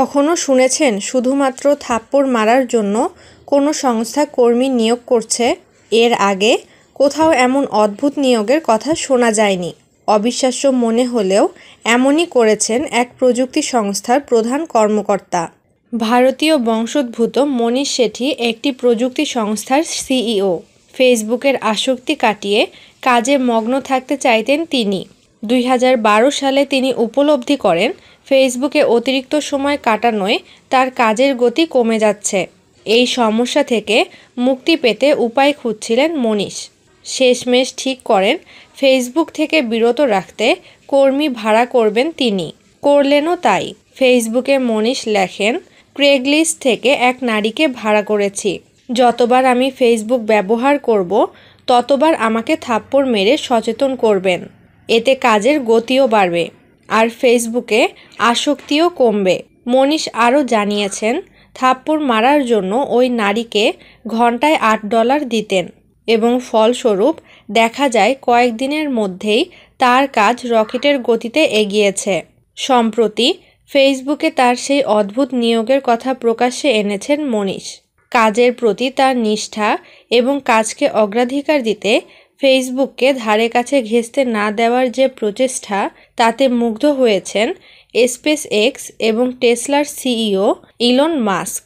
কখনো শুনেছেন শুধুমাত্র থাপ্পড় মারার জন্য কোনো সংস্থা কর্মী নিয়োগ করছে এর আগে কোথাও এমন অদ্ভুত নিয়োগের কথা শোনা যায়নি অবিশ্বাস্য মনে হলেও এমনই করেছেন এক প্রযুক্তি সংস্থার প্রধান কর্মকর্তা ভারতীয় বংশোদ্ভূত মনীষ শেঠি একটি প্রযুক্তি সংস্থার সিইও ফেসবুকের আসক্তি কাটিয়ে কাজে মগ্ন থাকতে চাইতেন তিনি দুই সালে তিনি উপলব্ধি করেন ফেসবুকে অতিরিক্ত সময় কাটানোয় তার কাজের গতি কমে যাচ্ছে এই সমস্যা থেকে মুক্তি পেতে উপায় খুঁজছিলেন মনীষ শেষমেশ ঠিক করেন ফেসবুক থেকে বিরত রাখতে কর্মী ভাড়া করবেন তিনি করলেনও তাই ফেসবুকে মনীষ লেখেন ক্রেগলিস্ট থেকে এক নারীকে ভাড়া করেছি যতবার আমি ফেসবুক ব্যবহার করব ততবার আমাকে থাপ্পড় মেরে সচেতন করবেন এতে কাজের গতিও বাড়বে আর ফেসবুকে আসক্তিও কমবে মনীষ আরও জানিয়েছেন থাপ্পড় মারার জন্য ওই নারীকে ঘন্টায় আট ডলার দিতেন এবং ফলস্বরূপ দেখা যায় কয়েকদিনের মধ্যেই তার কাজ রকেটের গতিতে এগিয়েছে সম্প্রতি ফেসবুকে তার সেই অদ্ভুত নিয়োগের কথা প্রকাশ্যে এনেছেন মনীষ কাজের প্রতি তার নিষ্ঠা এবং কাজকে অগ্রাধিকার দিতে ফেসবুককে ধারে কাছে ঘেঁষতে না দেওয়ার যে প্রচেষ্টা তাতে মুগ্ধ হয়েছেন স্পেস এক্স এবং টেসলার সিইও ইলন মাস্ক